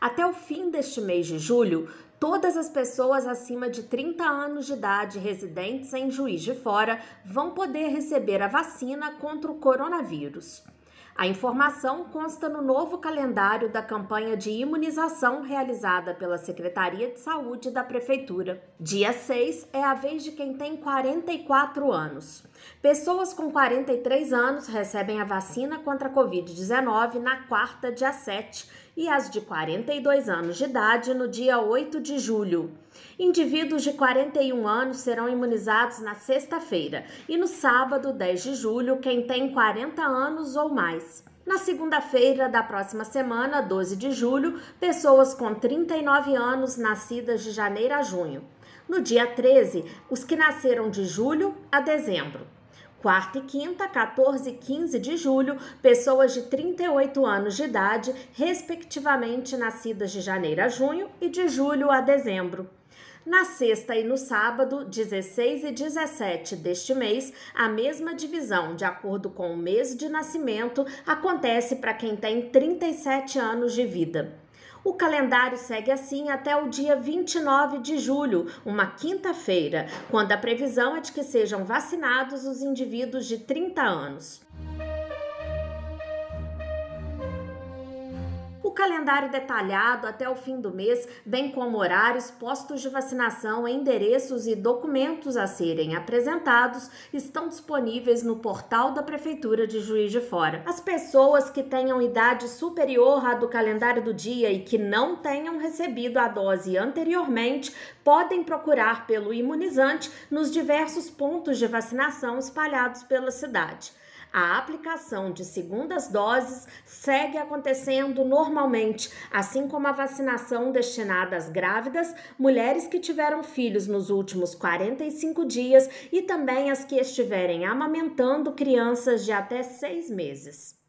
Até o fim deste mês de julho, todas as pessoas acima de 30 anos de idade residentes em Juiz de Fora vão poder receber a vacina contra o coronavírus. A informação consta no novo calendário da campanha de imunização realizada pela Secretaria de Saúde da Prefeitura. Dia 6 é a vez de quem tem 44 anos. Pessoas com 43 anos recebem a vacina contra a Covid-19 na quarta, dia 7 e as de 42 anos de idade no dia 8 de julho. Indivíduos de 41 anos serão imunizados na sexta-feira e no sábado, 10 de julho, quem tem 40 anos ou mais. Na segunda-feira da próxima semana, 12 de julho, pessoas com 39 anos nascidas de janeiro a junho. No dia 13, os que nasceram de julho a dezembro. Quarta e quinta, 14 e 15 de julho, pessoas de 38 anos de idade, respectivamente nascidas de janeiro a junho e de julho a dezembro. Na sexta e no sábado, 16 e 17 deste mês, a mesma divisão, de acordo com o mês de nascimento, acontece para quem tem 37 anos de vida. O calendário segue assim até o dia 29 de julho, uma quinta-feira, quando a previsão é de que sejam vacinados os indivíduos de 30 anos. calendário detalhado até o fim do mês, bem como horários, postos de vacinação, endereços e documentos a serem apresentados, estão disponíveis no portal da Prefeitura de Juiz de Fora. As pessoas que tenham idade superior à do calendário do dia e que não tenham recebido a dose anteriormente podem procurar pelo imunizante nos diversos pontos de vacinação espalhados pela cidade. A aplicação de segundas doses segue acontecendo normalmente, assim como a vacinação destinada às grávidas, mulheres que tiveram filhos nos últimos 45 dias e também as que estiverem amamentando crianças de até seis meses.